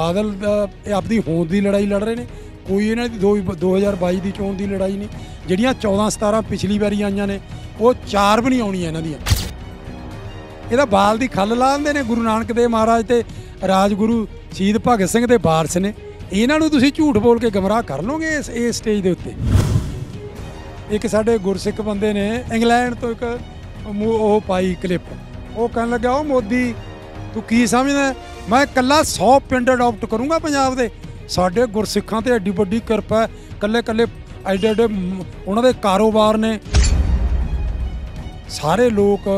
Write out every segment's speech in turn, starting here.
ਬਾਦਲ ਆਪਦੀ ਹੋਂਦ ਦੀ ਲੜਾਈ ਲੜ ਰਹੇ ਨੇ ਕੋਈ ਇਹਨਾਂ ਦੀ 2022 ਦੀ ਚੋਣ ਦੀ ਲੜਾਈ ਨਹੀਂ ਜਿਹੜੀਆਂ 14 17 ਪਿਛਲੀ ਵਾਰੀ ਆਈਆਂ ਨੇ ਉਹ ਚਾਰ ਵੀ ਨਹੀਂ ਆਉਣੀਆਂ ਇਹਨਾਂ ਦੀਆਂ ਇਹਦਾ ਬਾਲ ਦੀ ਖੱਲ ਲਾਉਂਦੇ ਨੇ ਗੁਰੂ ਨਾਨਕ ਦੇਵ ਮਹਾਰਾਜ ਤੇ ਰਾਜਗੁਰੂ ਸ਼ਹੀਦ ਭਗਤ ਸਿੰਘ ਦੇ ਬਾਰਸ ਨੇ ਇਹਨਾਂ ਨੂੰ ਤੁਸੀਂ ਝੂਠ ਬੋਲ ਕੇ ਗਮਰਾਹ ਕਰ ਲੋਗੇ ਇਸ ਇਸ ਸਟੇਜ ਦੇ ਉੱਤੇ ਇੱਕ ਸਾਡੇ ਗੁਰਸਿੱਖ ਬੰਦੇ ਨੇ ਇੰਗਲੈਂਡ ਤੋਂ ਇੱਕ ਉਹ ਪਾਈ ਕਲਿੱਪ ਉਹ ਕਹਿਣ ਲੱਗਾ ਉਹ ਮੋਦੀ ਤੂੰ ਕੀ ਸਮਝਦਾ ਮੈਂ ਕੱਲਾ 100 ਪਿੰਡ ਅਡਾਪਟ ਕਰੂੰਗਾ ਪੰਜਾਬ ਦੇ ਸਾਡੇ ਗੁਰਸਿੱਖਾਂ ਤੇ ਐਡੀ ਵੱਡੀ ਕਿਰਪਾ ਕੱਲੇ ਕੱਲੇ ਐਡੇ ਐਡੇ ਉਹਨਾਂ ਦੇ ਕਾਰੋਬਾਰ ਨੇ ਸਾਰੇ ਲੋਕ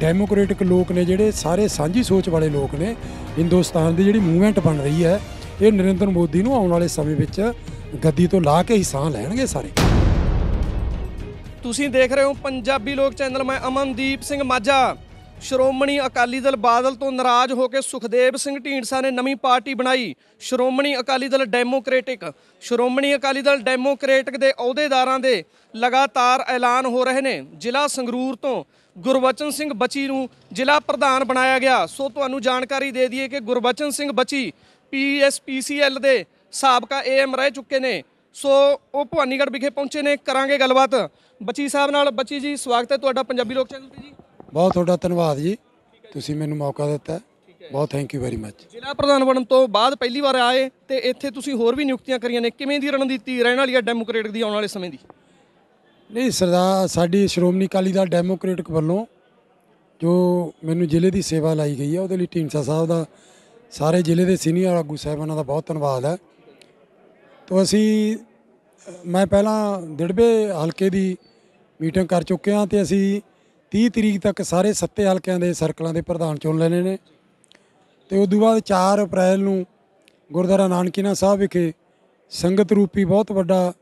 ਡੈਮੋਕ੍ਰੈਟਿਕ ਲੋਕ ਨੇ ਜਿਹੜੇ ਸਾਰੇ ਸਾਂਝੀ ਸੋਚ ਵਾਲੇ ਲੋਕ ਨੇ ਹਿੰਦੁਸਤਾਨ ਦੀ ਜਿਹੜੀ ਮੂਵਮੈਂਟ ਬਣ ਰਹੀ ਹੈ ਇਹ ਨਰਿੰਦਰ ਮੋਦੀ ਨੂੰ ਆਉਣ ਵਾਲੇ ਸਮੇਂ ਵਿੱਚ ਗੱਦੀ ਤੋਂ ਲਾ ਕੇ ਹੀ ਸਾਹ ਲੈਣਗੇ ਸਾਰੇ ਤੁਸੀਂ ਦੇਖ ਰਹੇ ਹੋ ਪੰਜਾਬੀ ਲੋਕ ਚੈਨਲ ਮੈਂ ਅਮਨਦੀਪ ਸਿੰਘ ਮਾਝਾ ਸ਼੍ਰੋਮਣੀ ਅਕਾਲੀ ਦਲ ਬਾਦਲ ਤੋਂ ਨਾਰਾਜ਼ ਹੋ ਕੇ ਸੁਖਦੇਵ ਸਿੰਘ ਢੀਂਡਸਾ ਨੇ ਨਵੀਂ ਪਾਰਟੀ ਬਣਾਈ ਸ਼੍ਰੋਮਣੀ ਅਕਾਲੀ ਦਲ ਡੈਮੋਕ੍ਰੈਟਿਕ ਸ਼੍ਰੋਮਣੀ ਅਕਾਲੀ ਦਲ ਡੈਮੋਕ੍ਰੈਟਿਕ ਦੇ ਅਹੁਦੇਦਾਰਾਂ ਦੇ ਲਗਾਤਾਰ ਐਲਾਨ ਹੋ ਰਹੇ ਨੇ ਜ਼ਿਲ੍ਹਾ ਸੰਗਰੂਰ ਤੋਂ ਗੁਰਵਚਨ ਸਿੰਘ ਬਚੀ ਨੂੰ ਜ਼ਿਲ੍ਹਾ ਪ੍ਰਧਾਨ ਬਣਾਇਆ ਗਿਆ ਸੋ ਤੁਹਾਨੂੰ ਜਾਣਕਾਰੀ ਦੇ ਦਈਏ ਕਿ ਗੁਰਵਚਨ ਸਿੰਘ ਬਚੀ ਪੀਐਸਪੀਸੀਐਲ ਦੇ ਸਾਬਕਾ ਏਐਮ ਰਹਿ ਚੁੱਕੇ ਨੇ ਸੋ ਉਹ ਭਵਾਨੀਗੜ੍ਹ ਵਿਖੇ ਪਹੁੰਚੇ ਨੇ ਕਰਾਂਗੇ ਗੱਲਬਾਤ ਬਚੀ ਸਾਹਿਬ ਨਾਲ ਬਚੀ ਜੀ ਸਵਾਗਤ ਹੈ ਤੁਹਾਡਾ ਪੰਜਾਬੀ ਲੋਕ ਚੈਨਲ ਤੇ ਜੀ ਬਹੁਤ ਤੁਹਾਡਾ ਧੰਨਵਾਦ ਜੀ ਤੁਸੀਂ ਮੈਨੂੰ ਮੌਕਾ ਦਿੱਤਾ ਬਹੁਤ ਥੈਂਕ ਯੂ ਵੈਰੀ ਮੱਚ ਜ਼ਿਲ੍ਹਾ ਪ੍ਰਧਾਨ ਬਣਨ ਤੋਂ ਬਾਅਦ ਪਹਿਲੀ ਵਾਰ ਆਏ ਤੇ ਇੱਥੇ ਤੁਸੀਂ ਹੋਰ ਵੀ ਨਿਯੁਕਤੀਆਂ ਕਰੀਆਂ ਨੇ ਕਿਵੇਂ ਦੀ ਰਣਨੀਤੀ ਰਹਿਣ ਵਾਲੀ ਹੈ ਡੈਮੋਕ੍ਰੇਟਿਕ ਦੀ ਆਉਣ ਵਾਲੇ ਸਮੇਂ ਦੀ ਨਹੀਂ ਸਰਦਾਰ ਸਾਡੀ ਸ਼੍ਰੋਮਣੀ ਅਕਾਲੀ ਦਲ ਡੈਮੋਕ੍ਰੇਟਿਕ ਵੱਲੋਂ ਜੋ ਮੈਨੂੰ ਜ਼ਿਲ੍ਹੇ ਦੀ ਸੇਵਾ ਲਈ ਗਈ ਹੈ ਉਹਦੇ ਲਈ ਢੀਂਸਾ ਸਾਹਿਬ ਦਾ ਸਾਰੇ ਜ਼ਿਲ੍ਹੇ ਦੇ ਸੀਨੀਅਰ ਆਗੂ ਸਾਹਿਬਾਨਾਂ ਦਾ ਬਹੁਤ ਧੰਨਵਾਦ ਹੈ ਤੋਂ ਅਸੀਂ ਮੈਂ ਪਹਿਲਾਂ ਦਿੜਬੇ ਹਲਕੇ ਦੀ ਮੀਟਿੰਗ ਕਰ ਚੁੱਕੇ ਹਾਂ ਤੇ ਅਸੀਂ 30 ਤਰੀਕ ਤੱਕ ਸਾਰੇ ਸੱਤੇ ਹਲਕਿਆਂ ਦੇ ਸਰਕਲਾਂ ਦੇ ਪ੍ਰਧਾਨ ਚੁਣ ਲੈਣੇ ਨੇ ਤੇ ਉਸ ਤੋਂ ਬਾਅਦ 4 ਅਪ੍ਰੈਲ ਨੂੰ ਗੁਰਦੁਆਰਾ ਨਾਨਕੀਨਾ ਸਾਹਿਬ ਵਿਖੇ ਸੰਗਤ ਰੂਪੀ ਬਹੁਤ ਵੱਡਾ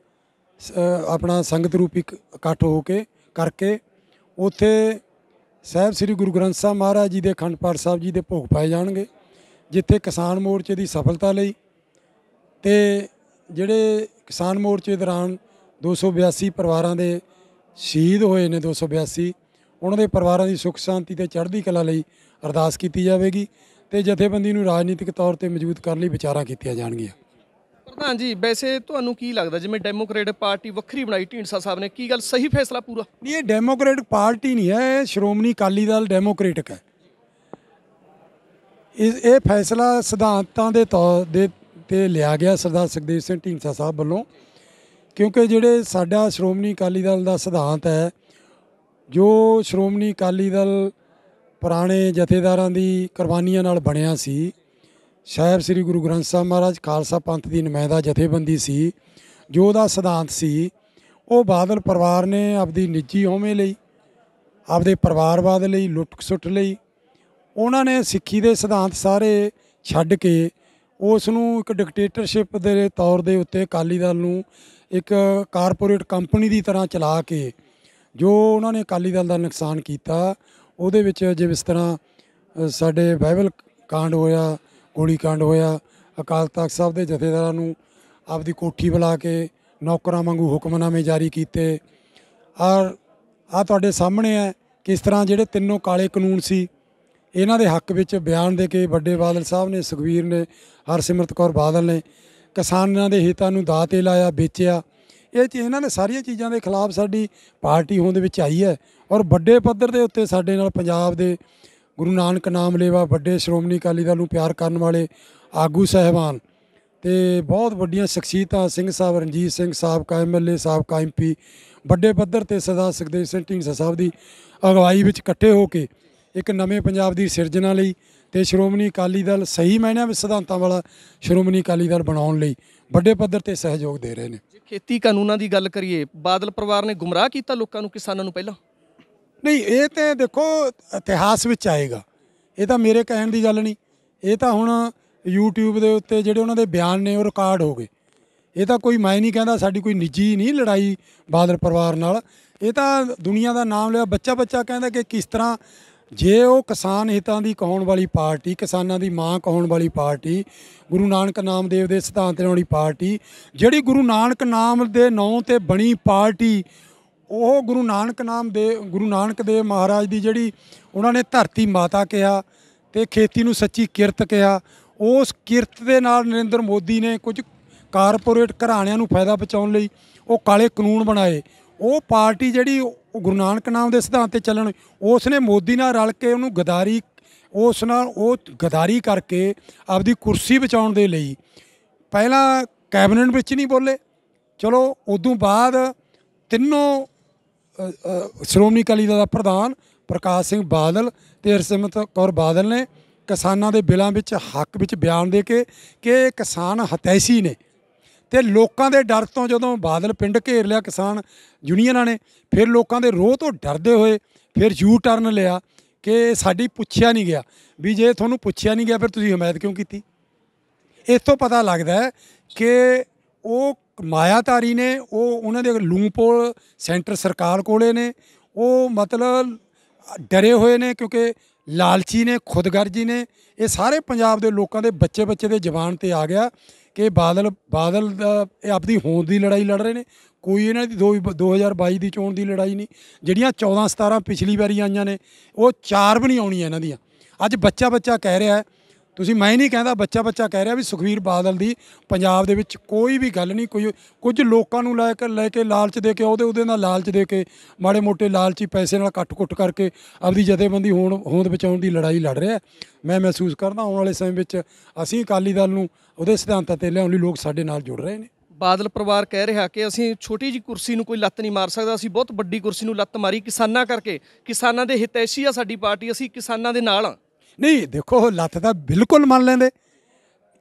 ਆਪਣਾ ਸੰਗਤ ਰੂਪੀ ਇਕੱਠ ਹੋ ਕੇ ਕਰਕੇ ਉੱਥੇ ਸਹਿਬ ਸ੍ਰੀ ਗੁਰੂ ਗ੍ਰੰਥ ਸਾਹਿਬ ਮਹਾਰਾਜ ਜੀ ਦੇ ਅਖੰਡ ਪਾਠ ਸਾਹਿਬ ਜੀ ਦੇ ਭੋਗ ਪਾਏ ਜਾਣਗੇ ਜਿੱਥੇ ਕਿਸਾਨ ਮੋਰਚੇ ਦੀ ਸਫਲਤਾ ਲਈ ਤੇ ਜਿਹੜੇ ਕਿਸਾਨ ਮੋਰਚੇ ਦੌਰਾਨ 282 ਪਰਿਵਾਰਾਂ ਦੇ ਸ਼ਹੀਦ ਹੋਏ ਨੇ 282 ਉਹਨਾਂ ਦੇ ਪਰਿਵਾਰਾਂ ਦੀ ਸੁੱਖ ਸ਼ਾਂਤੀ ਤੇ ਚੜ੍ਹਦੀ ਕਲਾ ਲਈ ਅਰਦਾਸ ਕੀਤੀ ਜਾਵੇਗੀ ਤੇ ਜਥੇਬੰਦੀ ਨੂੰ ਰਾਜਨੀਤਿਕ ਤੌਰ ਤੇ ਮਜ਼ਬੂਤ ਕਰਨ ਲਈ ਵਿਚਾਰਾਂ ਕੀਤੀਆਂ ਜਾਣਗੀਆਂ ਪ੍ਰਧਾਨ ਜੀ ਵੈਸੇ ਤੁਹਾਨੂੰ ਕੀ ਲੱਗਦਾ ਜਿਵੇਂ ਡੈਮੋਕ੍ਰੇਟਿਕ ਪਾਰਟੀ ਵੱਖਰੀ ਬਣਾਈ ਢੀਂਡਸਾ ਸਾਹਿਬ ਨੇ ਕੀ ਗੱਲ ਸਹੀ ਫੈਸਲਾ ਪੂਰਾ ਨਹੀਂ ਇਹ ਡੈਮੋਕ੍ਰੇਟਿਕ ਪਾਰਟੀ ਨਹੀਂ ਹੈ ਇਹ ਸ਼੍ਰੋਮਣੀ ਅਕਾਲੀ ਦਲ ਡੈਮੋਕ੍ਰੇਟਿਕ ਹੈ ਇਹ ਇਹ ਫੈਸਲਾ ਸਿਧਾਂਤਾਂ ਦੇ ਤੌਰ ਦੇ ਤੇ ਲਿਆ ਗਿਆ ਸਰਦਾਰ ਸੁਖਦੇਵ ਸਿੰਘ ਢੀਂਡਸਾ ਸਾਹਿਬ ਵੱਲੋਂ ਕਿਉਂਕਿ ਜਿਹੜੇ ਸਾਡਾ ਸ਼੍ਰੋਮਣੀ ਅਕਾਲੀ ਦਲ ਦਾ ਸਿਧਾਂਤ ਹੈ ਜੋ ਸ਼੍ਰੋਮਣੀ ਅਕਾਲੀ ਦਲ ਪੁਰਾਣੇ ਜਥੇਦਾਰਾਂ ਦੀ ਕੁਰਬਾਨੀਆਂ ਨਾਲ ਬਣਿਆ ਸੀ ਸਾਹਿਬ ਸ੍ਰੀ ਗੁਰੂ ਗ੍ਰੰਥ ਸਾਹਿਬ ਮਹਾਰਾਜ ਖਾਲਸਾ ਪੰਥ ਦੀ ਨਮਾਇਦਾ ਜਥੇਬੰਦੀ ਸੀ ਜੋ ਦਾ ਸਿਧਾਂਤ ਸੀ ਉਹ ਬਾਦਲ ਪਰਿਵਾਰ ਨੇ ਆਪਦੀ ਨਿੱਜੀ ਹੋਵੇਂ ਲਈ ਆਪਦੇ ਪਰਿਵਾਰਵਾਦ ਲਈ ਲੁੱਟ ਸੁੱਟ ਲਈ ਉਹਨਾਂ ਨੇ ਸਿੱਖੀ ਦੇ ਸਿਧਾਂਤ ਸਾਰੇ ਛੱਡ ਕੇ ਉਸ ਨੂੰ ਇੱਕ ਡਿਕਟੇਟਰਸ਼ਿਪ ਦੇ ਤੌਰ ਦੇ ਉੱਤੇ ਅਕਾਲੀ ਦਲ ਨੂੰ ਇੱਕ ਕਾਰਪੋਰੇਟ ਕੰਪਨੀ ਦੀ ਤਰ੍ਹਾਂ ਚਲਾ ਕੇ ਜੋ ਉਹਨਾਂ ਨੇ ਅਕਾਲੀ ਦਲ ਦਾ ਨੁਕਸਾਨ ਕੀਤਾ ਉਹਦੇ ਵਿੱਚ ਜਿਵੇਂ ਇਸ ਤਰ੍ਹਾਂ ਸਾਡੇ ਬਾਈਬਲ ਕਾਂਡ ਹੋਇਆ ਗੋਲੀ ਕਾਂਡ ਹੋਇਆ ਅਕਾਲ ਤਖਤ ਸਾਹਿਬ ਦੇ ਜਥੇਦਾਰਾਂ ਨੂੰ ਆਪਦੀ ਕੋਠੀ ਬੁਲਾ ਕੇ ਨੌਕਰਾਂ ਵਾਂਗੂ ਹੁਕਮਨਾਮੇ ਜਾਰੀ ਕੀਤੇ ਔਰ ਆ ਤੁਹਾਡੇ ਸਾਹਮਣੇ ਹੈ ਕਿਸ ਤਰ੍ਹਾਂ ਜਿਹੜੇ ਤਿੰਨੋਂ ਕਾਲੇ ਕਾਨੂੰਨ ਸੀ ਇਹਨਾਂ ਦੇ ਹੱਕ ਵਿੱਚ ਬਿਆਨ ਦੇ ਕੇ ਵੱਡੇ ਬਾਦਲ ਸਾਹਿਬ ਨੇ ਸੁਖਵੀਰ ਨੇ ਹਰਸਿਮਰਤ ਕੌਰ ਬਾਦਲ ਨੇ ਕਿਸਾਨਾਂ ਦੇ ਹਿੱਤਾਂ ਨੂੰ ਦਾਅ ਤੇ ਲਾਇਆ ਵੇਚਿਆ ਇਹ ਚੀਜ਼ ਇਹਨਾਂ ਨੇ ਸਾਰੀਆਂ ਚੀਜ਼ਾਂ ਦੇ ਖਿਲਾਫ ਸਾਡੀ ਪਾਰਟੀ ਹੋਂਦ ਵਿੱਚ ਆਈ ਹੈ ਔਰ ਵੱਡੇ ਪੱਧਰ ਦੇ ਉੱਤੇ ਸਾਡੇ ਨਾਲ ਪੰਜਾਬ ਦੇ ਗੁਰੂ ਨਾਨਕ ਨਾਮ ਲੇਵਾ ਵੱਡੇ ਸ਼੍ਰੋਮਣੀ ਅਕਾਲੀ ਦਲ ਨੂੰ ਪਿਆਰ ਕਰਨ ਵਾਲੇ ਆਗੂ ਸਹਿਬਾਨ ਤੇ ਬਹੁਤ ਵੱਡੀਆਂ ਸ਼ਖਸੀਅਤਾਂ ਸਿੰਘ ਸਾਹਿਬ ਰਣਜੀਤ ਸਿੰਘ ਸਾਹਿਬ ਕਾ ਐਮਐਲਏ ਸਾਹਿਬ ਕਾ ਪੀ ਵੱਡੇ ਪੱਧਰ ਤੇ ਸਦਾ ਸੁਖਦੇਵ ਸਿੰਘ ਢੀਂਸਾ ਸਾਹਿਬ ਦੀ ਅਗਵਾਈ ਵਿੱਚ ਇਕੱਠੇ ਹੋ ਕੇ ਇੱਕ ਨਵੇਂ ਪੰਜਾਬ ਦੀ ਸਿਰਜਣਾ ਲਈ ਤੇ ਸ਼੍ਰੋਮਣੀ ਅਕਾਲੀ ਦਲ ਸਹੀ ਮਾਇਨਿਆਂ ਵਿੱਚ ਸਿਧਾਂਤਾਂ ਵਾਲਾ ਸ਼੍ਰੋਮਣੀ ਅਕਾਲੀ ਦਲ ਬਣਾਉਣ ਲਈ ਵੱਡੇ ਪੱਧਰ ਤੇ ਸਹਿਯੋਗ ਦੇ ਰਹੇ ਨੇ ਜੇ ਖੇਤੀ ਕਾਨੂੰਨਾਂ ਦੀ ਗੱਲ ਕਰੀਏ ਬਾਦਲ ਪਰਿਵਾਰ ਨੇ ਗੁੰਮਰਾਹ ਕੀਤਾ ਲੋਕਾਂ ਨੂੰ ਕਿਸਾਨਾਂ ਨੂੰ ਪਹਿਲਾਂ ਨਹੀਂ ਇਹ ਤੇ ਦੇਖੋ ਇਤਿਹਾਸ ਵਿੱਚ ਆਏਗਾ ਇਹ ਤਾਂ ਮੇਰੇ ਕਹਿਣ ਦੀ ਗੱਲ ਨਹੀਂ ਇਹ ਤਾਂ ਹੁਣ YouTube ਦੇ ਉੱਤੇ ਜਿਹੜੇ ਉਹਨਾਂ ਦੇ ਬਿਆਨ ਨੇ ਉਹ ਰਿਕਾਰਡ ਹੋ ਗਏ ਇਹ ਤਾਂ ਕੋਈ ਮੈਂ ਨਹੀਂ ਕਹਿੰਦਾ ਸਾਡੀ ਕੋਈ ਨਿੱਜੀ ਨਹੀਂ ਲੜਾਈ ਬਾਦਲ ਪਰਿਵਾਰ ਨਾਲ ਇਹ ਤਾਂ ਦੁਨੀਆ ਦਾ ਨਾਮ ਲਿਆ ਬੱਚਾ ਬੱਚਾ ਕਹਿੰਦਾ ਕਿ ਕਿਸ ਤਰ੍ਹਾਂ ਜੇ ਉਹ ਕਿਸਾਨ ਹਿੱਤਾਂ ਦੀ ਕਹਾਉਣ ਵਾਲੀ ਪਾਰਟੀ ਕਿਸਾਨਾਂ ਦੀ ਮਾਂ ਕਹਾਉਣ ਵਾਲੀ ਪਾਰਟੀ ਗੁਰੂ ਨਾਨਕ ਨਾਮਦੇਵ ਦੇ ਸਿਧਾਂਤ ਤੇ ਵਾਲੀ ਪਾਰਟੀ ਜਿਹੜੀ ਗੁਰੂ ਨਾਨਕ ਨਾਮ ਦੇ ਨਾਂ ਤੇ ਬਣੀ ਪਾਰਟੀ ਉਹ ਗੁਰੂ ਨਾਨਕ ਨਾਮ ਦੇ ਗੁਰੂ ਨਾਨਕ ਦੇਵ ਮਹਾਰਾਜ ਦੀ ਜਿਹੜੀ ਉਹਨਾਂ ਨੇ ਧਰਤੀ ਮਾਤਾ ਕਿਹਾ ਤੇ ਖੇਤੀ ਨੂੰ ਸੱਚੀ ਕਿਰਤ ਕਿਹਾ ਉਸ ਕਿਰਤ ਦੇ ਨਾਲ ਨਰਿੰਦਰ ਮੋਦੀ ਨੇ ਕੁਝ ਕਾਰਪੋਰੇਟ ਘਰਾਣਿਆਂ ਨੂੰ ਫਾਇਦਾ ਪਹੁੰਚਾਉਣ ਲਈ ਉਹ ਕਾਲੇ ਕਾਨੂੰਨ ਬਣਾਏ ਉਹ ਪਾਰਟੀ ਜਿਹੜੀ ਉਹ ਗੁਰੂ ਨਾਨਕ ਨਾਮ ਦੇ ਸਿਧਾਂਤ ਤੇ ਚੱਲਣ ਉਸ ਨੇ ਮੋਦੀ ਨਾਲ ਰਲ ਕੇ ਉਹਨੂੰ ਗਦਾਰੀ ਉਸ ਨਾਲ ਉਹ ਗਦਾਰੀ ਕਰਕੇ ਆਪਦੀ ਕੁਰਸੀ ਬਚਾਉਣ ਦੇ ਲਈ ਪਹਿਲਾਂ ਕੈਬਨਿਟ ਵਿੱਚ ਨਹੀਂ ਬੋਲੇ ਚਲੋ ਉਦੋਂ ਬਾਅਦ ਤਿੰਨੋਂ ਸ਼੍ਰੋਮਣੀ ਅਕਾਲੀ ਦਲ ਦਾ ਪ੍ਰਧਾਨ ਪ੍ਰਕਾਸ਼ ਸਿੰਘ ਬਾਦਲ ਤੇ ਹਰਸਿਮਤ ਕੌਰ ਬਾਦਲ ਨੇ ਕਿਸਾਨਾਂ ਦੇ ਬਿਲਾਂ ਵਿੱਚ ਹੱਕ ਵਿੱਚ ਬਿਆਨ ਦੇ ਕੇ ਕਿ ਕਿਸਾਨ ਹਤੈਸ਼ੀ ਨੇ ਤੇ ਲੋਕਾਂ ਦੇ ਡਰ ਤੋਂ ਜਦੋਂ ਬਾਦਲ ਪਿੰਡ ਘੇਰ ਲਿਆ ਕਿਸਾਨ ਯੂਨੀਅਨਾਂ ਨੇ ਫਿਰ ਲੋਕਾਂ ਦੇ ਰੋਹ ਤੋਂ ਡਰਦੇ ਹੋਏ ਫਿਰ ਯੂ ਟਰਨ ਲਿਆ ਕਿ ਸਾਡੀ ਪੁੱਛਿਆ ਨਹੀਂ ਗਿਆ ਵੀ ਜੇ ਤੁਹਾਨੂੰ ਪੁੱਛਿਆ ਨਹੀਂ ਗਿਆ ਫਿਰ ਤੁਸੀਂ ਹਮਾਇਤ ਕਿਉਂ ਕੀਤੀ ਇਸ ਤੋਂ ਪਤਾ ਲੱਗਦਾ ਹੈ ਕਿ ਉਹ ਮਾਇਆਤਾਰੀ ਨੇ ਉਹ ਉਹਨਾਂ ਦੇ ਲੂਪੋਲ ਸੈਂਟਰ ਸਰਕਾਰ ਕੋਲੇ ਨੇ ਉਹ ਮਤਲਬ ਡਰੇ ਹੋਏ ਨੇ ਕਿਉਂਕਿ ਲਾਲਚੀ ਨੇ ਖੁਦਗਰਜੀ ਨੇ ਇਹ ਸਾਰੇ ਪੰਜਾਬ ਦੇ ਲੋਕਾਂ ਦੇ ਬੱਚੇ ਬੱਚੇ ਦੇ ਜ਼ਬਾਨ ਤੇ ਆ ਗਿਆ ਕਿ ਬਾਦਲ ਬਾਦਲ ਦਾ ਇਹ ਆਪਦੀ ਹੋਂਦ ਦੀ ਲੜਾਈ ਲੜ ਰਹੇ ਨੇ ਕੋਈ ਇਹਨਾਂ ਦੀ 2022 ਦੀ ਚੋਣ ਦੀ ਲੜਾਈ ਨਹੀਂ ਜਿਹੜੀਆਂ 14 17 ਪਿਛਲੀ ਵਾਰੀ ਆਈਆਂ ਨੇ ਉਹ ਚਾਰ ਵੀ ਨਹੀਂ ਆਉਣੀਆਂ ਇਹਨਾਂ ਦੀਆਂ ਅੱਜ ਬੱਚਾ ਬੱਚਾ ਕਹਿ ਰਿਹਾ ਹੈ ਤੁਸੀਂ ਮੈਂ ਨਹੀਂ ਕਹਿੰਦਾ ਬੱਚਾ ਬੱਚਾ ਕਹਿ ਰਿਹਾ ਵੀ ਸੁਖਵੀਰ ਬਾਦਲ ਦੀ ਪੰਜਾਬ ਦੇ ਵਿੱਚ ਕੋਈ ਵੀ ਗੱਲ ਨਹੀਂ ਕੋਈ ਕੁਝ ਲੋਕਾਂ ਨੂੰ ਲੈ ਕੇ ਲੈ ਕੇ ਲਾਲਚ ਦੇ ਕੇ ਉਹਦੇ ਉਹਦੇ ਨਾਲ ਲਾਲਚ ਦੇ ਕੇ ਮਾੜੇ ਮੋਟੇ ਲਾਲਚੀ ਪੈਸੇ ਨਾਲ ਕੱਟ-ਕੁੱਟ ਕਰਕੇ ਆਪਦੀ ਜਥੇਬੰਦੀ ਹੋਣ ਹੋਂਦ ਬਚਾਉਣ ਦੀ ਲੜਾਈ ਲੜ ਰਿਹਾ ਮੈਂ ਮਹਿਸੂਸ ਕਰਦਾ ਆਉਣ ਵਾਲੇ ਸਮੇਂ ਵਿੱਚ ਅਸੀਂ ਅਕਾਲੀ ਦਲ ਨੂੰ ਉਹਦੇ ਸਿਧਾਂਤਾਂ ਤੇ ਲਿਆਉਣ ਲਈ ਲੋਕ ਸਾਡੇ ਨਾਲ ਜੁੜ ਰਹੇ ਨੇ ਬਾਦਲ ਪਰਿਵਾਰ ਕਹਿ ਰਿਹਾ ਕਿ ਅਸੀਂ ਛੋਟੀ ਜੀ ਕੁਰਸੀ ਨੂੰ ਕੋਈ ਲੱਤ ਨਹੀਂ ਮਾਰ ਸਕਦਾ ਅਸੀਂ ਬਹੁਤ ਵੱਡੀ ਕੁਰਸੀ ਨੂੰ ਲੱਤ ਮਾਰੀ ਕਿਸਾਨਾਂ ਕਰਕੇ ਕਿਸਾਨਾਂ ਦੇ ਹਿਤੈਸ਼ੀ ਆ ਸਾਡੀ ਪਾਰਟੀ ਅਸੀਂ ਕਿਸਾਨਾਂ ਦੇ ਨਾਲ ਆ ਨਹੀਂ ਦੇਖੋ ਲੱਤ ਤਾਂ ਬਿਲਕੁਲ ਮੰਨ ਲੈਂਦੇ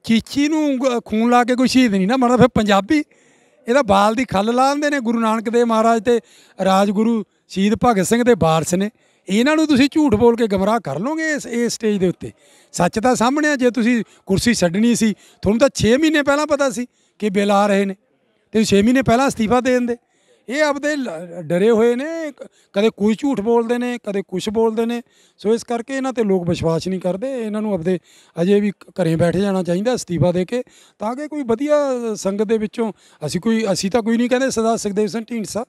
ਚੀਚੀ ਨੂੰ ਖੂਨ ਲਾ ਕੇ ਕੋਈ ਸ਼ਹੀਦ ਨਹੀਂ ਨਾ ਮਰਦਾ ਫਿਰ ਪੰਜਾਬੀ ਇਹਦਾ ਬਾਲ ਦੀ ਖੱਲ ਲਾਉਂਦੇ ਨੇ ਗੁਰੂ ਨਾਨਕ ਦੇਵ ਮਹਾਰਾਜ ਤੇ ਰਾਜਗੁਰੂ ਸ਼ਹੀਦ ਭਗਤ ਸਿੰਘ ਦੇ ਵਾਰਸ ਨੇ ਇਹਨਾਂ ਨੂੰ ਤੁਸੀਂ ਝੂਠ ਬੋਲ ਕੇ ਗਮਰਾਹ ਕਰ ਲੋਗੇ ਇਸ ਇਸ ਸਟੇਜ ਦੇ ਉੱਤੇ ਸੱਚ ਤਾਂ ਸਾਹਮਣੇ ਆ ਜੇ ਤੁਸੀਂ ਕੁਰਸੀ ਛੱਡਣੀ ਸੀ ਤੁਹਾਨੂੰ ਤਾਂ 6 ਮਹੀਨੇ ਪਹਿਲਾਂ ਪਤਾ ਸੀ ਕਿ ਬਿਲ ਆ ਰਹੇ ਨੇ ਤੇ 6 ਮਹੀਨੇ ਪਹਿਲਾਂ ਅਸਤੀਫਾ ਦੇ ਦਿੰਦੇ ਇਹ ਆਪਦੇ ਡਰੇ ਹੋਏ ਨੇ ਕਦੇ ਕੋਈ ਝੂਠ ਬੋਲਦੇ ਨੇ ਕਦੇ ਕੁਝ ਬੋਲਦੇ ਨੇ ਸੋ ਇਸ ਕਰਕੇ ਇਹਨਾਂ ਤੇ ਲੋਕ ਵਿਸ਼ਵਾਸ ਨਹੀਂ ਕਰਦੇ ਇਹਨਾਂ ਨੂੰ ਆਪਦੇ ਅਜੇ ਵੀ ਘਰੇ ਬੈਠ ਜਾਣਾ ਚਾਹੀਦਾ ਅਸਤੀਫਾ ਦੇ ਕੇ ਤਾਂ ਕਿ ਕੋਈ ਵਧੀਆ ਸੰਗਤ ਦੇ ਵਿੱਚੋਂ ਅਸੀਂ ਕੋਈ ਅਸੀਂ ਤਾਂ ਕੋਈ ਨਹੀਂ ਕਹਿੰਦੇ ਸਦਾ ਸੁਖਦੇਵ ਸਿੰਘ ਢੀਂਡਸਾ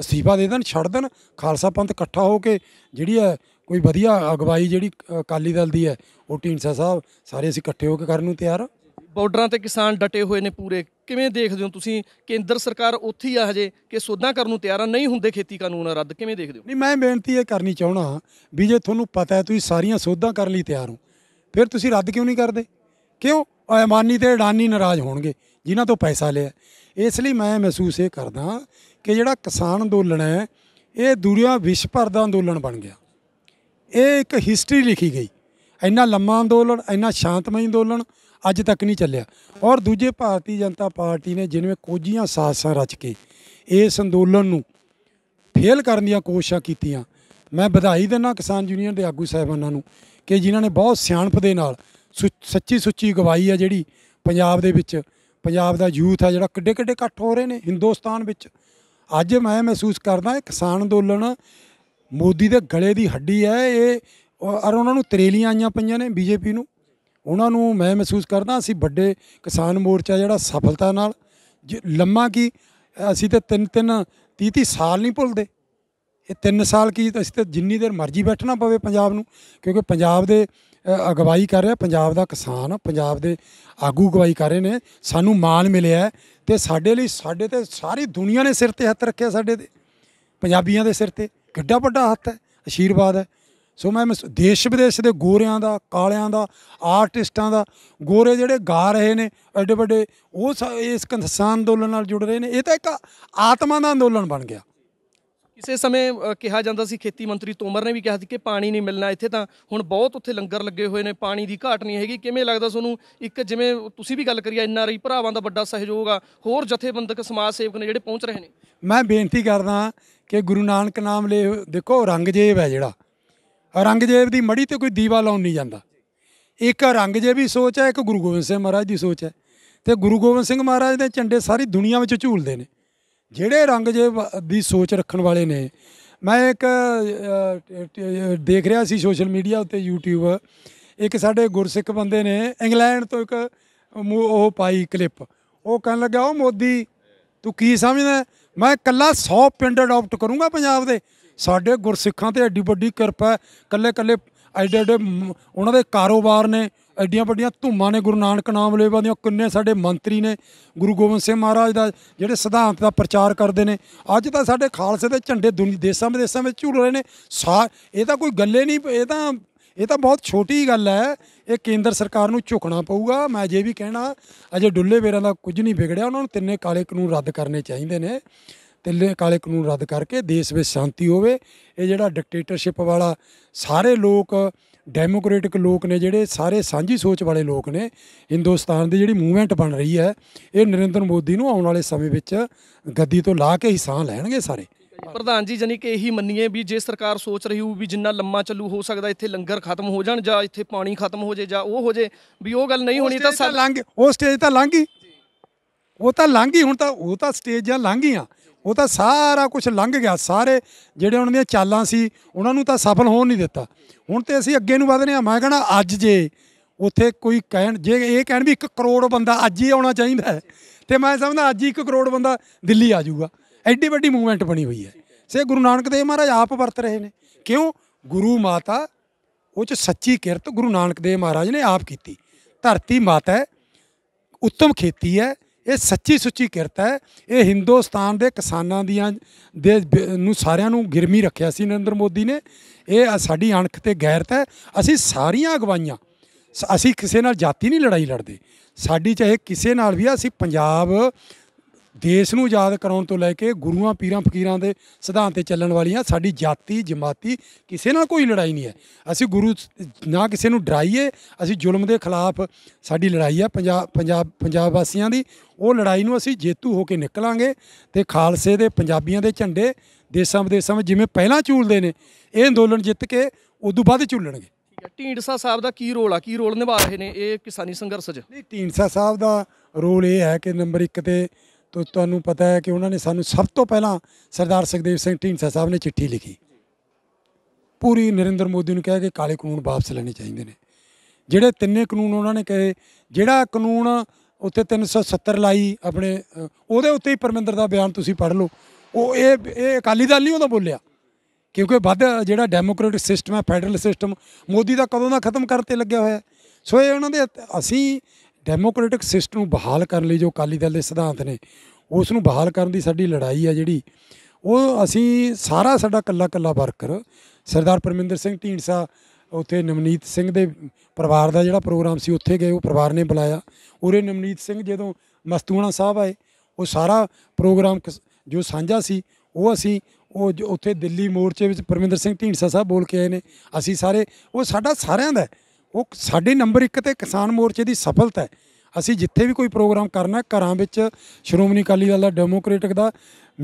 ਅਸਤੀਫਾ ਦੇ ਦੇਣ ਛੱਡ ਦੇਣ ਖਾਲਸਾ ਪੰਥ ਇਕੱਠਾ ਹੋ ਕੇ ਜਿਹੜੀ ਹੈ ਕੋਈ ਵਧੀਆ ਅਗਵਾਈ ਜਿਹੜੀ ਅਕਾਲੀ ਦਲ ਦੀ ਹੈ ਉਹ ਢੀਂਡਸਾ ਸਾਹਿਬ ਸਾਰੇ ਅਸੀਂ ਇਕੱਠੇ ਹੋ ਕੇ ਕਰਨ ਨੂੰ ਤਿਆਰ ਹਾਂ ਬਾਰਡਰਾਂ ਤੇ ਕਿਸਾਨ ਡਟੇ ਹੋਏ ਨੇ ਪੂਰੇ ਕਿਵੇਂ ਦੇਖਦੇ ਹੋ ਤੁਸੀਂ ਕੇਂਦਰ ਸਰਕਾਰ ਉੱਥੇ ਹੀ ਆ ਹਜੇ ਕਿ ਸੋਧਾਂ ਕਰਨ ਨੂੰ ਤਿਆਰ ਨਹੀਂ ਹੁੰਦੇ ਖੇਤੀ ਕਾਨੂੰਨ ਰੱਦ ਕਿਵੇਂ ਦੇਖਦੇ ਹੋ ਨਹੀਂ ਮੈਂ ਬੇਨਤੀ ਇਹ ਕਰਨੀ ਚਾਹਣਾ ਵੀ ਜੇ ਤੁਹਾਨੂੰ ਪਤਾ ਹੈ ਤੁਸੀਂ ਸਾਰੀਆਂ ਸੋਧਾਂ ਕਰਨ ਲਈ ਤਿਆਰ ਹੋ ਫਿਰ ਤੁਸੀਂ ਰੱਦ ਕਿਉਂ ਨਹੀਂ ਕਰਦੇ ਕਿਉਂ ਅਮਾਨੀ ਤੇ ਅਡਾਨੀ ਨਾਰਾਜ਼ ਹੋਣਗੇ ਜਿਨ੍ਹਾਂ ਤੋਂ ਪੈਸਾ ਲਿਆ ਇਸ ਲਈ ਮੈਂ ਮਹਿਸੂਸ ਇਹ ਕਰਦਾ ਕਿ ਜਿਹੜਾ ਕਿਸਾਨ ਅੰਦੋਲਨ ਹੈ ਇਹ ਦੁਰਿਆ ਵਿਸ਼ਵ ਭਰ ਦਾ ਅੰਦੋਲਨ ਬਣ ਗਿਆ ਇਹ ਇੱਕ ਹਿਸਟਰੀ ਲਿਖੀ ਗਈ ਇੰਨਾ ਲੰਮਾ ਅੰਦੋਲਨ ਇੰਨਾ ਸ਼ਾਂਤਮਈ ਅੰਦੋਲਨ ਅੱਜ ਤੱਕ ਨਹੀਂ ਚੱਲਿਆ ਔਰ ਦੂਜੇ ਭਾਰਤੀ ਜਨਤਾ ਪਾਰਟੀ ਨੇ ਜਿਵੇਂ ਕੋਝੀਆਂ ਸਾਸਾਂ ਰਚ ਕੇ ਇਸ ਅੰਦੋਲਨ ਨੂੰ ਫੇਲ ਕਰਨ ਦੀਆਂ ਕੋਸ਼ਿਸ਼ਾਂ ਕੀਤੀਆਂ ਮੈਂ ਵਧਾਈ ਦਿੰਦਾ ਕਿਸਾਨ ਯੂਨੀਅਨ ਦੇ ਆਗੂ ਸਾਹਿਬਾਨਾਂ ਨੂੰ ਕਿ ਜਿਨ੍ਹਾਂ ਨੇ ਬਹੁਤ ਸਿਆਣਪ ਦੇ ਨਾਲ ਸੱਚੀ ਸੁੱਚੀ ਗਵਾਹੀ ਆ ਜਿਹੜੀ ਪੰਜਾਬ ਦੇ ਵਿੱਚ ਪੰਜਾਬ ਦਾ ਯੂਥ ਆ ਜਿਹੜਾ ਕਿੱਡੇ ਕਿੱਡੇ ਇਕੱਠ ਹੋ ਰਹੇ ਨੇ ਹਿੰਦੁਸਤਾਨ ਵਿੱਚ ਅੱਜ ਮੈਂ ਮਹਿਸੂਸ ਕਰਦਾ ਇਹ ਕਿਸਾਨ ਅੰਦੋਲਨ ਮੋਦੀ ਦੇ ਗਲੇ ਦੀ ਹੱਡੀ ਹੈ ਇਹ ਔਰ ਉਹਨਾਂ ਨੂੰ ਤਰੇਲੀਆਂ ਆਈਆਂ ਪਈਆਂ ਨੇ ਬੀਜੇਪੀ ਨੂੰ ਉਹਨਾਂ ਨੂੰ ਮੈਂ ਮਹਿਸੂਸ ਕਰਦਾ ਅਸੀਂ ਵੱਡੇ ਕਿਸਾਨ ਮੋਰਚਾ ਜਿਹੜਾ ਸਫਲਤਾ ਨਾਲ ਲੰਮਾ ਕੀ ਅਸੀਂ ਤੇ ਤਿੰਨ ਤਿੰਨ 30 30 ਸਾਲ ਨਹੀਂ ਭੁੱਲਦੇ ਇਹ ਤਿੰਨ ਸਾਲ ਕੀ ਅਸੀਂ ਤੇ ਜਿੰਨੀ ਦੇਰ ਮਰਜ਼ੀ ਬੈਠਣਾ ਪਵੇ ਪੰਜਾਬ ਨੂੰ ਕਿਉਂਕਿ ਪੰਜਾਬ ਦੇ ਅਗਵਾਈ ਕਰ ਰਿਹਾ ਪੰਜਾਬ ਦਾ ਕਿਸਾਨ ਪੰਜਾਬ ਦੇ ਆਗੂ ਅਗਵਾਈ ਕਰ ਰਹੇ ਨੇ ਸਾਨੂੰ ਮਾਣ ਮਿਲਿਆ ਤੇ ਸਾਡੇ ਲਈ ਸਾਡੇ ਤੇ ਸਾਰੀ ਦੁਨੀਆ ਨੇ ਸਿਰ ਤੇ ਹੱਥ ਰੱਖਿਆ ਸਾਡੇ ਤੇ ਪੰਜਾਬੀਆਂ ਦੇ ਸਿਰ ਤੇ ਕਿੱਡਾ ਵੱਡਾ ਹੱਥ ਹੈ ਅਸ਼ੀਰਵਾਦ ਹੈ ਸੋ ਮੈਂ ਦੇਸ਼ ਵਿਦੇਸ਼ ਦੇ ਗੋਰਿਆਂ ਦਾ ਕਾਲਿਆਂ ਦਾ ਆਰਟਿਸਟਾਂ ਦਾ ਗੋਰੇ ਜਿਹੜੇ ਗਾ ਰਹੇ ਨੇ ਐਡੇ ਵੱਡੇ ਉਹ ਇਸ ਕਿਸਾਨ ਅੰਦੋਲਨ ਨਾਲ ਜੁੜ ਰਹੇ ਨੇ ਇਹ ਤਾਂ ਇੱਕ ਆਤਮਾ ਦਾ ਅੰਦੋਲਨ ਬਣ ਗਿਆ ਕਿਸੇ ਸਮੇਂ ਕਿਹਾ ਜਾਂਦਾ ਸੀ ਖੇਤੀ ਮੰਤਰੀ ਤੋਮਰ ਨੇ ਵੀ ਕਿਹਾ ਸੀ ਕਿ ਪਾਣੀ ਨਹੀਂ ਮਿਲਣਾ ਇੱਥੇ ਤਾਂ ਹੁਣ ਬਹੁਤ ਉੱਥੇ ਲੰਗਰ ਲੱਗੇ ਹੋਏ ਨੇ ਪਾਣੀ ਦੀ ਘਾਟ ਨਹੀਂ ਹੈਗੀ ਕਿਵੇਂ ਲੱਗਦਾ ਤੁਹਾਨੂੰ ਇੱਕ ਜਿਵੇਂ ਤੁਸੀਂ ਵੀ ਗੱਲ ਕਰੀਆ ਐਨ ਆਰ ਆਈ ਭਰਾਵਾਂ ਦਾ ਵੱਡਾ ਸਹਿਯੋਗ ਆ ਹੋਰ ਜਥੇਬੰਦਕ ਸਮਾਜ ਸੇਵਕ ਨੇ ਜਿਹੜੇ ਪਹੁੰਚ ਰਹੇ ਨੇ ਮੈਂ ਬੇਨਤੀ ਕਰਦਾ ਕਿ ਗੁਰੂ ਨਾਨਕ ਨਾਮ ਲੈ ਦੇਖੋ ਰੰਗਜੇਬ ਹੈ ਜਿਹੜਾ ਔਰੰਗਜ਼ੇਬ ਦੀ ਮੜੀ ਤੇ ਕੋਈ ਦੀਵਾ ਲਾਉਣ ਨਹੀਂ ਜਾਂਦਾ ਇੱਕ ਔਰੰਗਜ਼ੇਬੀ ਸੋਚ ਹੈ ਇੱਕ ਗੁਰੂ ਗੋਬਿੰਦ ਸਿੰਘ ਮਹਾਰਾਜ ਦੀ ਸੋਚ ਹੈ ਤੇ ਗੁਰੂ ਗੋਬਿੰਦ ਸਿੰਘ ਮਹਾਰਾਜ ਦੇ ਝੰਡੇ ਸਾਰੀ ਦੁਨੀਆ ਵਿੱਚ ਝੂਲਦੇ ਨੇ ਜਿਹੜੇ ਔਰੰਗਜ਼ੇਬ ਦੀ ਸੋਚ ਰੱਖਣ ਵਾਲੇ ਨੇ ਮੈਂ ਇੱਕ ਦੇਖ ਰਿਹਾ ਸੀ ਸੋਸ਼ਲ ਮੀਡੀਆ ਉੱਤੇ YouTube ਇੱਕ ਸਾਡੇ ਗੁਰਸਿੱਖ ਬੰਦੇ ਨੇ ਇੰਗਲੈਂਡ ਤੋਂ ਇੱਕ ਉਹ ਪਾਈ ਕਲਿੱਪ ਉਹ ਕਹਿਣ ਲੱਗਾ ਉਹ ਮੋਦੀ ਤੂੰ ਕੀ ਸਮਝਦਾ ਮੈਂ ਕੱਲਾ 100 ਪਿੰਡ ਅਡਾਪਟ ਕਰੂੰਗਾ ਪੰਜਾਬ ਦੇ ਸਾਡੇ ਗੁਰਸਿੱਖਾਂ ਤੇ ਐਡੀ ਵੱਡੀ ਕਿਰਪਾ ਕੱਲੇ ਕੱਲੇ ਐਡੇ ਐਡੇ ਉਹਨਾਂ ਦੇ ਕਾਰੋਬਾਰ ਨੇ ਐਡੀਆਂ ਵੱਡੀਆਂ ਧੂਮਾਂ ਨੇ ਗੁਰੂ ਨਾਨਕ ਨਾਮ ਲੇਵਾ ਦੀਆਂ ਕਿੰਨੇ ਸਾਡੇ ਮੰਤਰੀ ਨੇ ਗੁਰੂ ਗੋਬਿੰਦ ਸਿੰਘ ਮਹਾਰਾਜ ਦਾ ਜਿਹੜੇ ਸਿਧਾਂਤ ਦਾ ਪ੍ਰਚਾਰ ਕਰਦੇ ਨੇ ਅੱਜ ਤਾਂ ਸਾਡੇ ਖਾਲਸੇ ਦੇ ਝੰਡੇ ਦੁਨੀਆ ਦੇਸ਼ਾਂ ਵਿਦੇਸ਼ਾਂ ਵਿੱਚ ਝੂਲ ਰਹੇ ਨੇ ਇਹ ਤਾਂ ਕੋਈ ਗੱਲੇ ਨਹੀਂ ਇਹ ਤਾਂ ਇਹ ਤਾਂ ਬਹੁਤ ਛੋਟੀ ਗੱਲ ਹੈ ਇਹ ਕੇਂਦਰ ਸਰਕਾਰ ਨੂੰ ਝੁਕਣਾ ਪਊਗਾ ਮੈਂ ਜੇ ਵੀ ਕਹਿਣਾ ਅਜੇ ਡੁੱਲੇ ਵੇਰਾਂ ਦਾ ਕੁਝ ਨਹੀਂ ਵਿਗੜਿਆ ਉਹਨਾਂ ਨੂੰ ਤਿੰਨੇ ਕਾਲੇ ਕਾਨੂੰਨ ਰੱਦ ਕਰਨੇ ਚਾਹੀਦੇ ਨੇ ਤੇ ਕਾਲੇ ਕਾਨੂੰਨ ਰੱਦ ਕਰਕੇ ਦੇਸ਼ ਵਿੱਚ ਸ਼ਾਂਤੀ ਹੋਵੇ ਇਹ ਜਿਹੜਾ ਡਿਕਟੇਟਰਸ਼ਿਪ ਵਾਲਾ ਸਾਰੇ ਲੋਕ ਡੈਮੋਕ੍ਰੈਟਿਕ ਲੋਕ ਨੇ ਜਿਹੜੇ ਸਾਰੇ ਸਾਂਝੀ ਸੋਚ ਵਾਲੇ ਲੋਕ ਨੇ ਹਿੰਦੁਸਤਾਨ ਦੀ ਜਿਹੜੀ ਮੂਵਮੈਂਟ ਬਣ ਰਹੀ ਹੈ ਇਹ ਨਰਿੰਦਰ ਮੋਦੀ ਨੂੰ ਆਉਣ ਵਾਲੇ ਸਮੇਂ ਵਿੱਚ ਗੱਦੀ ਤੋਂ ਲਾ ਕੇ ਹੀ ਸਾਹ ਲੈਣਗੇ ਸਾਰੇ ਪ੍ਰਧਾਨ ਜੀ ਜਾਨੀ ਕਿ ਇਹੀ ਮੰਨੀਏ ਵੀ ਜੇ ਸਰਕਾਰ ਸੋਚ ਰਹੀ ਹੋ ਵੀ ਜਿੰਨਾ ਲੰਮਾ ਚੱਲੂ ਹੋ ਸਕਦਾ ਇੱਥੇ ਲੰਗਰ ਖਤਮ ਹੋ ਜਾਣ ਜਾਂ ਇੱਥੇ ਪਾਣੀ ਖਤਮ ਹੋ ਜੇ ਜਾਂ ਉਹ ਹੋ ਜੇ ਵੀ ਉਹ ਗੱਲ ਨਹੀਂ ਹੋਣੀ ਤਾਂ ਲੰਘ ਉਹ ਸਟੇਜ ਤਾਂ ਲੰਘ ਗਈ ਉਹ ਤਾਂ ਲੰਘ ਗਈ ਹੁਣ ਤਾਂ ਉਹ ਤਾਂ ਸਟੇਜਾਂ ਲੰਘ ਗਈਆਂ ਉਹ ਤਾਂ ਸਾਰਾ ਕੁਝ ਲੰਘ ਗਿਆ ਸਾਰੇ ਜਿਹੜੇ ਉਹਨਾਂ ਦੀਆਂ ਚਾਲਾਂ ਸੀ ਉਹਨਾਂ ਨੂੰ ਤਾਂ ਸਫਲ ਹੋਣ ਨਹੀਂ ਦਿੱਤਾ ਹੁਣ ਤੇ ਅਸੀਂ ਅੱਗੇ ਨੂੰ ਵਧਨੇ ਆ ਮੈਂ ਕਹਣਾ ਅੱਜ ਜੇ ਉੱਥੇ ਕੋਈ ਕਹਿਣ ਜੇ ਇਹ ਕਹਿਣ ਵੀ 1 ਕਰੋੜ ਬੰਦਾ ਅੱਜ ਹੀ ਆਉਣਾ ਚਾਹੀਦਾ ਤੇ ਮੈਂ ਸਮਝਦਾ ਅੱਜ ਹੀ 1 ਕਰੋੜ ਬੰਦਾ ਦਿੱਲੀ ਆ ਜਾਊਗਾ ਐਡੀ ਵੱਡੀ ਮੂਵਮੈਂਟ ਬਣੀ ਹੋਈ ਹੈ ਸੇ ਗੁਰੂ ਨਾਨਕ ਦੇਵ ਮਹਾਰਾਜ ਆਪ ਵਰਤ ਰਹੇ ਨੇ ਕਿਉਂ ਗੁਰੂ ਮਾਤਾ ਉਹ ਚ ਸੱਚੀ ਕਿਰਤ ਗੁਰੂ ਨਾਨਕ ਦੇਵ ਮਹਾਰਾਜ ਨੇ ਆਪ ਕੀਤੀ ਧਰਤੀ ਮਾਤਾ ਉੱਤਮ ਖੇਤੀ ਹੈ ਇਹ ਸੱਚੀ ਸੁੱਚੀ ਕਿਰਤ ਹੈ ਇਹ ਹਿੰਦੁਸਤਾਨ ਦੇ ਕਿਸਾਨਾਂ ਦੀਆਂ ਦੇ ਨੂੰ ਸਾਰਿਆਂ ਨੂੰ ਗਿਰਮੀ ਰੱਖਿਆ ਸੀ ਨਰਿੰਦਰ ਮੋਦੀ ਨੇ ਇਹ ਸਾਡੀ ਅਣਖ ਤੇ ਗੈਰਤ ਹੈ ਅਸੀਂ ਸਾਰੀਆਂ ਅਗਵਾਈਆਂ ਅਸੀਂ ਕਿਸੇ ਨਾਲ ਜਾਤੀ ਨਹੀਂ ਲੜਾਈ ਲੜਦੇ ਸਾਡੀ ਚਾਹੇ ਕਿਸੇ ਨਾਲ ਵੀ ਅਸੀਂ ਪੰਜਾਬ ਦੇਸ਼ ਨੂੰ ਆਜ਼ਾਦ ਕਰਾਉਣ ਤੋਂ ਲੈ ਕੇ ਗੁਰੂਆਂ ਪੀਰਾਂ ਫਕੀਰਾਂ ਦੇ ਸਿਧਾਂਤ ਤੇ ਚੱਲਣ ਵਾਲੀਆਂ ਸਾਡੀ ਜਾਤੀ ਜਮਾਤੀ ਕਿਸੇ ਨਾਲ ਕੋਈ ਲੜਾਈ ਨਹੀਂ ਹੈ ਅਸੀਂ ਗੁਰੂ ਨਾ ਕਿਸੇ ਨੂੰ ਡਰਾਈਏ ਅਸੀਂ ਜ਼ੁਲਮ ਦੇ ਖਿਲਾਫ ਸਾਡੀ ਲੜਾਈ ਹੈ ਪੰਜਾਬ ਪੰਜਾਬ ਪੰਜਾਬ ਵਾਸੀਆਂ ਦੀ ਉਹ ਲੜਾਈ ਨੂੰ ਅਸੀਂ ਜੇਤੂ ਹੋ ਕੇ ਨਿਕਲਾਂਗੇ ਤੇ ਖਾਲਸੇ ਦੇ ਪੰਜਾਬੀਆਂ ਦੇ ਝੰਡੇ ਦੇਸ਼ਾਂ ਵਿਦੇਸ਼ਾਂ ਵਿੱਚ ਜਿਵੇਂ ਪਹਿਲਾਂ ਝੂਲਦੇ ਨੇ ਇਹ ਅੰਦੋਲਨ ਜਿੱਤ ਕੇ ਉਦੋਂ ਬਾਅਦ ਝੂਲਣਗੇ ਢੀਂਡਸਾ ਸਾਹਿਬ ਦਾ ਕੀ ਰੋਲ ਆ ਕੀ ਰੋਲ ਨਿਭਾ ਰਹੇ ਨੇ ਇਹ ਕਿਸਾਨੀ ਸੰਘਰਸ਼ 'ਚ ਨਹੀਂ ਢੀਂਡਸਾ ਸਾਹਿਬ ਦਾ ਰੋਲ ਇਹ ਹੈ ਕਿ ਨੰਬਰ 1 ਤੇ ਤੋ ਤੁਹਾਨੂੰ ਪਤਾ ਹੈ ਕਿ ਉਹਨਾਂ ਨੇ ਸਾਨੂੰ ਸਭ ਤੋਂ ਪਹਿਲਾਂ ਸਰਦਾਰ ਸੁਖਦੇਵ ਸਿੰਘ ਢੀਂਡਸਾ ਸਾਹਿਬ ਨੇ ਚਿੱਠੀ ਲਿਖੀ ਪੂਰੀ ਨਰਿੰਦਰ ਮੋਦੀ ਨੂੰ ਕਿਹਾ ਕਿ ਕਾਲੇ ਕਾਨੂੰਨ ਵਾਪਸ ਲੈਣੇ ਚਾਹੀਦੇ ਨੇ ਜਿਹੜੇ ਤਿੰਨੇ ਕਾਨੂੰਨ ਉਹਨਾਂ ਨੇ ਕਹੇ ਜਿਹੜਾ ਕਾਨੂੰਨ ਉੱਤੇ 370 ਲਾਈ ਆਪਣੇ ਉਹਦੇ ਉੱਤੇ ਹੀ ਪਰਮਿੰਦਰ ਦਾ ਬਿਆਨ ਤੁਸੀਂ ਪੜ੍ਹ ਲਓ ਉਹ ਇਹ ਇਹ ਅਕਾਲੀ ਦਲ ਨਹੀਂ ਉਹਦਾ ਬੋਲਿਆ ਕਿਉਂਕਿ ਵੱਧ ਜਿਹੜਾ ਡੈਮੋਕ੍ਰੈਟਿਕ ਸਿਸਟਮ ਹੈ ਫੈਡਰਲ ਸਿਸਟਮ ਮੋਦੀ ਦਾ ਕਦੋਂ ਦਾ ਖਤਮ ਕਰਤੇ ਲੱਗਿਆ ਹੋਇਆ ਸੋ ਇਹ ਉਹਨਾਂ ਦੇ ਅਸੀਂ ਡੈਮੋਕ੍ਰੈਟਿਕ ਸਿਸਟਮ ਨੂੰ ਬਹਾਲ ਕਰਨ ਲਈ ਜੋ ਅਕਾਲੀ ਦਲ ਦੇ ਸਿਧਾਂਤ ਨੇ ਉਸ ਨੂੰ ਬਹਾਲ ਕਰਨ ਦੀ ਸਾਡੀ ਲੜਾਈ ਆ ਜਿਹੜੀ ਉਹ ਅਸੀਂ ਸਾਰਾ ਸਾਡਾ ਕੱਲਾ ਕੱਲਾ ਵਰਕਰ ਸਰਦਾਰ ਪਰਮਿੰਦਰ ਸਿੰਘ ਢੀਂਡਸਾ ਉੱਥੇ ਨਵਨੀਤ ਸਿੰਘ ਦੇ ਪਰਿਵਾਰ ਦਾ ਜਿਹੜਾ ਪ੍ਰੋਗਰਾਮ ਸੀ ਉੱਥੇ ਗਏ ਉਹ ਪਰਿਵਾਰ ਨੇ ਬੁਲਾਇਆ ਉਰੇ ਨਵਨੀਤ ਸਿੰਘ ਜਦੋਂ ਮਸਤੂਣਾ ਸਾਹਿਬ ਆਏ ਉਹ ਸਾਰਾ ਪ੍ਰੋਗਰਾਮ ਜੋ ਸਾਂਝਾ ਸੀ ਉਹ ਅਸੀਂ ਉਹ ਉੱਥੇ ਦਿੱਲੀ ਮੋਰਚੇ ਵਿੱਚ ਪਰਮਿੰਦਰ ਸਿੰਘ ਢੀਂਡਸਾ ਸਾਹਿਬ ਬੋਲ ਕੇ ਆਏ ਨੇ ਅਸੀਂ ਸਾਰੇ ਉਹ ਸਾਡਾ ਸਾਰਿਆਂ ਦਾ ਉਹ ਸਾਡੇ ਨੰਬਰ 1 ਤੇ ਕਿਸਾਨ ਮੋਰਚੇ ਦੀ ਸਫਲਤਾ ਹੈ ਅਸੀਂ ਜਿੱਥੇ ਵੀ ਕੋਈ ਪ੍ਰੋਗਰਾਮ ਕਰਨਾ ਘਰਾਂ ਵਿੱਚ ਸ਼੍ਰੋਮਣੀ ਅਕਾਲੀ ਦਲ ਦਾ ਡੈਮੋਕ੍ਰੈਟਿਕ ਦਾ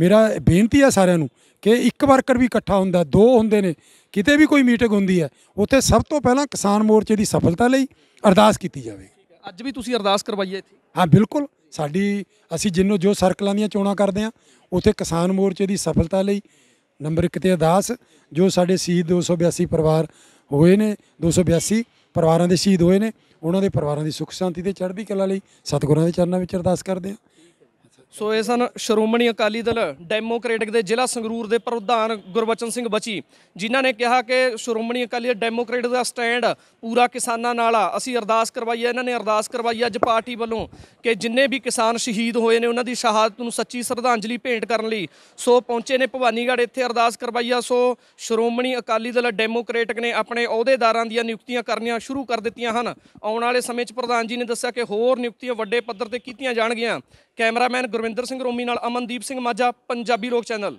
ਮੇਰਾ ਬੇਨਤੀ ਹੈ ਸਾਰਿਆਂ ਨੂੰ ਕਿ ਇੱਕ ਵਰਕਰ ਵੀ ਇਕੱਠਾ ਹੁੰਦਾ ਦੋ ਹੁੰਦੇ ਨੇ ਕਿਤੇ ਵੀ ਕੋਈ ਮੀਟਿੰਗ ਹੁੰਦੀ ਹੈ ਉੱਥੇ ਸਭ ਤੋਂ ਪਹਿਲਾਂ ਕਿਸਾਨ ਮੋਰਚੇ ਦੀ ਸਫਲਤਾ ਲਈ ਅਰਦਾਸ ਕੀਤੀ ਜਾਵੇ ਅੱਜ ਵੀ ਤੁਸੀਂ ਅਰਦਾਸ ਕਰਵਾਈਏ ਇੱਥੇ ਹਾਂ ਬਿਲਕੁਲ ਸਾਡੀ ਅਸੀਂ ਜਿੰਨੋ ਜੋ ਸਰਕਲਾਂ ਦੀਆਂ ਚੋਣਾਂ ਕਰਦੇ ਆ ਉੱਥੇ ਕਿਸਾਨ ਮੋਰਚੇ ਦੀ ਸਫਲਤਾ ਲਈ ਨੰਬਰ 1 ਤੇ ਅਰਦਾਸ ਜੋ ਸਾਡੇ ਸ਼ਹੀਦ 282 ਪਰਿਵਾਰ ਹੋਏ ਨੇ 282 ਪਰਿਵਾਰਾਂ ਦੇ ਸ਼ਹੀਦ ਹੋਏ ਨੇ ਉਹਨਾਂ ਦੇ ਪਰਿਵਾਰਾਂ ਦੀ ਸੁੱਖ ਸ਼ਾਂਤੀ ਤੇ ਚੜ੍ਹਦੀ ਕਲਾ ਲਈ ਸਤਿਗੁਰਾਂ ਦੇ ਚਰਨਾਂ ਵਿੱਚ ਅਰਦਾਸ ਕਰਦੇ ਹਾਂ ਸੋ ਇਹ ਸਨ ਸ਼੍ਰੋਮਣੀ ਅਕਾਲੀ ਦਲ ਡੈਮੋਕ੍ਰੈਟਿਕ ਦੇ ਜ਼ਿਲ੍ਹਾ ਸੰਗਰੂਰ ਦੇ ਪ੍ਰਧਾਨ ਗੁਰਬਚਨ ਸਿੰਘ ਬਚੀ ਜਿਨ੍ਹਾਂ ਨੇ ਕਿਹਾ ਕਿ ਸ਼੍ਰੋਮਣੀ ਅਕਾਲੀ ਡੈਮੋਕ੍ਰੈਟਿਕ ਦਾ ਸਟੈਂਡ ਪੂਰਾ ਕਿਸਾਨਾਂ ਨਾਲ ਆ ਅਸੀਂ ਅਰਦਾਸ ਕਰਵਾਈ ਹੈ ਇਹਨਾਂ ਨੇ ਅਰਦਾਸ ਕਰਵਾਈ ਅੱਜ ਪਾਰਟੀ ਵੱਲੋਂ ਕਿ ਜਿੰਨੇ ਵੀ ਕਿਸਾਨ ਸ਼ਹੀਦ ਹੋਏ ਨੇ ਉਹਨਾਂ ਦੀ ਸ਼ਹਾਦਤ ਨੂੰ ਸੱਚੀ ਸ਼ਰਧਾਂਜਲੀ ਭੇਂਟ ਕਰਨ ਲਈ ਸੋ ਪਹੁੰਚੇ ਨੇ ਭਵਾਨੀਗੜ੍ਹ ਇੱਥੇ ਅਰਦਾਸ ਕਰਵਾਈ ਆ ਸੋ ਸ਼੍ਰੋਮਣੀ ਅਕਾਲੀ ਦਲ ਡੈਮੋਕ੍ਰੈਟਿਕ ਨੇ ਆਪਣੇ ਅਹੁਦੇਦਾਰਾਂ ਦੀਆਂ ਨਿਯੁਕਤੀਆਂ ਕਰਨੀਆਂ ਸ਼ੁਰੂ ਕਰ ਦਿੱਤੀਆਂ ਹਨ ਆਉਣ ਵਾਲੇ ਸਮੇਂ 'ਚ ਪ੍ਰਧਾਨ ਜੀ ਨੇ ਦੱਸਿਆ ਕਿ ਹੋਰ ਨਿਯੁਕਤੀਆਂ ਵੱਡੇ ਪੱਧਰ ਤੇ ਕੀਤੀਆਂ ਜਾਣਗੀਆਂ ਕੈਮਰਾਮੈਨ ਰਵਿੰਦਰ ਸਿੰਘ ਰੋਮੀ ਨਾਲ ਅਮਨਦੀਪ ਸਿੰਘ ਮਾਝਾ ਪੰਜਾਬੀ ਲੋਕ ਚੈਨਲ